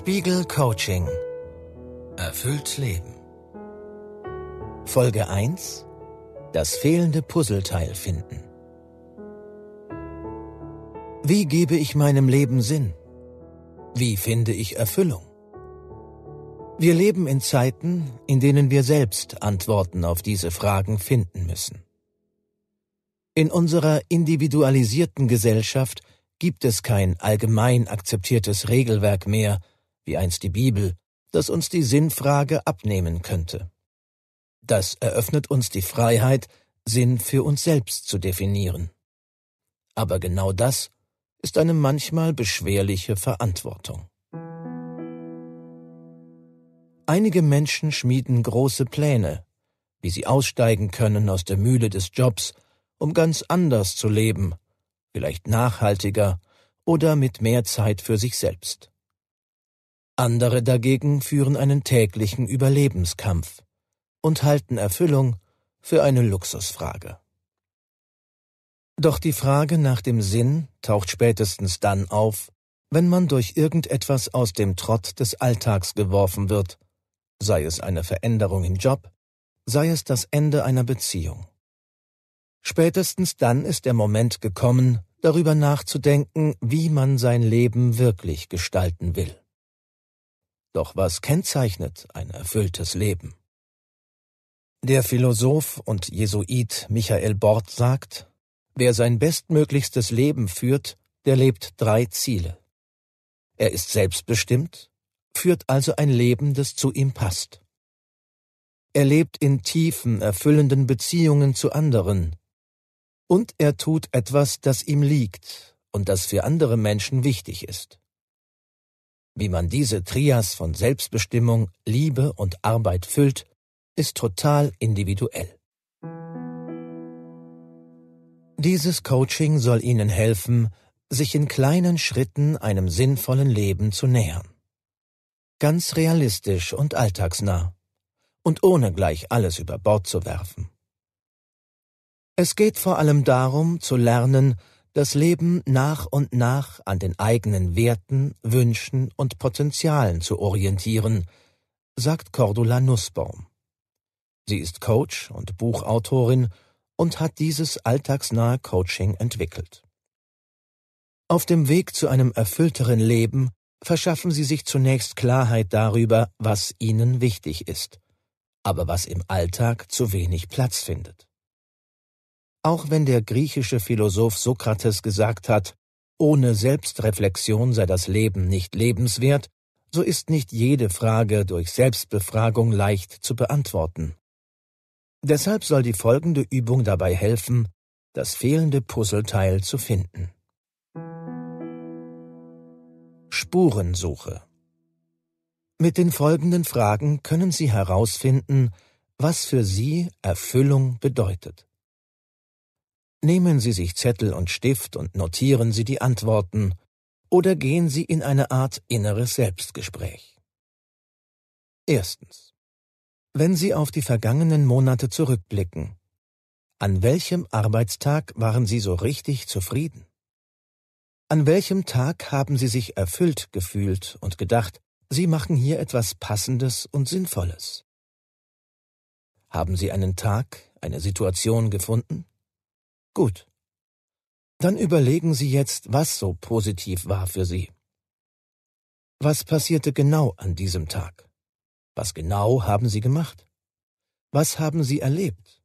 Spiegel Coaching Erfüllt Leben Folge 1 Das fehlende Puzzleteil finden Wie gebe ich meinem Leben Sinn? Wie finde ich Erfüllung? Wir leben in Zeiten, in denen wir selbst Antworten auf diese Fragen finden müssen. In unserer individualisierten Gesellschaft gibt es kein allgemein akzeptiertes Regelwerk mehr, wie einst die Bibel, das uns die Sinnfrage abnehmen könnte. Das eröffnet uns die Freiheit, Sinn für uns selbst zu definieren. Aber genau das ist eine manchmal beschwerliche Verantwortung. Einige Menschen schmieden große Pläne, wie sie aussteigen können aus der Mühle des Jobs, um ganz anders zu leben, vielleicht nachhaltiger oder mit mehr Zeit für sich selbst. Andere dagegen führen einen täglichen Überlebenskampf und halten Erfüllung für eine Luxusfrage. Doch die Frage nach dem Sinn taucht spätestens dann auf, wenn man durch irgendetwas aus dem Trott des Alltags geworfen wird, sei es eine Veränderung im Job, sei es das Ende einer Beziehung. Spätestens dann ist der Moment gekommen, darüber nachzudenken, wie man sein Leben wirklich gestalten will. Doch was kennzeichnet ein erfülltes Leben? Der Philosoph und Jesuit Michael Bort sagt, wer sein bestmöglichstes Leben führt, der lebt drei Ziele. Er ist selbstbestimmt, führt also ein Leben, das zu ihm passt. Er lebt in tiefen, erfüllenden Beziehungen zu anderen. Und er tut etwas, das ihm liegt und das für andere Menschen wichtig ist. Wie man diese Trias von Selbstbestimmung, Liebe und Arbeit füllt, ist total individuell. Dieses Coaching soll Ihnen helfen, sich in kleinen Schritten einem sinnvollen Leben zu nähern. Ganz realistisch und alltagsnah und ohne gleich alles über Bord zu werfen. Es geht vor allem darum, zu lernen, das Leben nach und nach an den eigenen Werten, Wünschen und Potenzialen zu orientieren, sagt Cordula Nussbaum. Sie ist Coach und Buchautorin und hat dieses alltagsnahe Coaching entwickelt. Auf dem Weg zu einem erfüllteren Leben verschaffen Sie sich zunächst Klarheit darüber, was Ihnen wichtig ist, aber was im Alltag zu wenig Platz findet. Auch wenn der griechische Philosoph Sokrates gesagt hat, ohne Selbstreflexion sei das Leben nicht lebenswert, so ist nicht jede Frage durch Selbstbefragung leicht zu beantworten. Deshalb soll die folgende Übung dabei helfen, das fehlende Puzzleteil zu finden. Spurensuche Mit den folgenden Fragen können Sie herausfinden, was für Sie Erfüllung bedeutet. Nehmen Sie sich Zettel und Stift und notieren Sie die Antworten oder gehen Sie in eine Art inneres Selbstgespräch. Erstens. Wenn Sie auf die vergangenen Monate zurückblicken, an welchem Arbeitstag waren Sie so richtig zufrieden? An welchem Tag haben Sie sich erfüllt gefühlt und gedacht, Sie machen hier etwas Passendes und Sinnvolles? Haben Sie einen Tag, eine Situation gefunden? Gut. Dann überlegen Sie jetzt, was so positiv war für Sie. Was passierte genau an diesem Tag? Was genau haben Sie gemacht? Was haben Sie erlebt?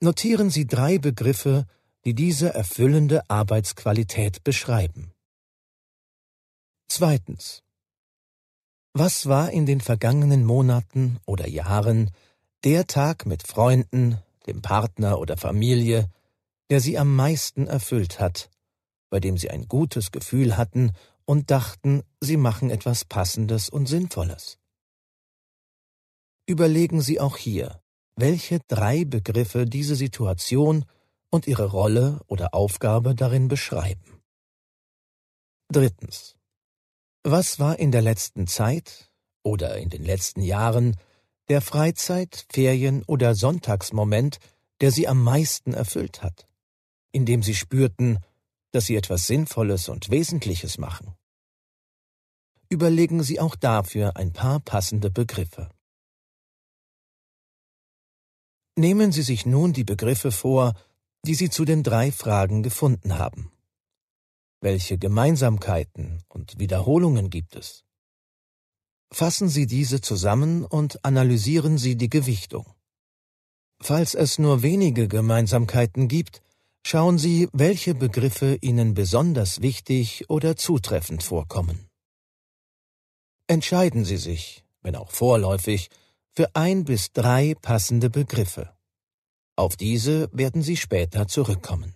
Notieren Sie drei Begriffe, die diese erfüllende Arbeitsqualität beschreiben. Zweitens. Was war in den vergangenen Monaten oder Jahren der Tag mit Freunden, dem Partner oder Familie, der sie am meisten erfüllt hat, bei dem sie ein gutes Gefühl hatten und dachten, sie machen etwas Passendes und Sinnvolles. Überlegen Sie auch hier, welche drei Begriffe diese Situation und ihre Rolle oder Aufgabe darin beschreiben. Drittens. Was war in der letzten Zeit oder in den letzten Jahren der Freizeit-, Ferien- oder Sonntagsmoment, der sie am meisten erfüllt hat, indem sie spürten, dass sie etwas Sinnvolles und Wesentliches machen. Überlegen Sie auch dafür ein paar passende Begriffe. Nehmen Sie sich nun die Begriffe vor, die Sie zu den drei Fragen gefunden haben. Welche Gemeinsamkeiten und Wiederholungen gibt es? Fassen Sie diese zusammen und analysieren Sie die Gewichtung. Falls es nur wenige Gemeinsamkeiten gibt, schauen Sie, welche Begriffe Ihnen besonders wichtig oder zutreffend vorkommen. Entscheiden Sie sich, wenn auch vorläufig, für ein bis drei passende Begriffe. Auf diese werden Sie später zurückkommen.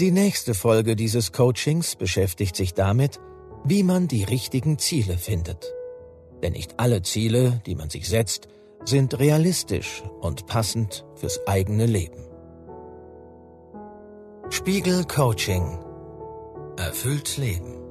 Die nächste Folge dieses Coachings beschäftigt sich damit, wie man die richtigen Ziele findet. Denn nicht alle Ziele, die man sich setzt, sind realistisch und passend fürs eigene Leben. Spiegel Coaching Erfüllt Leben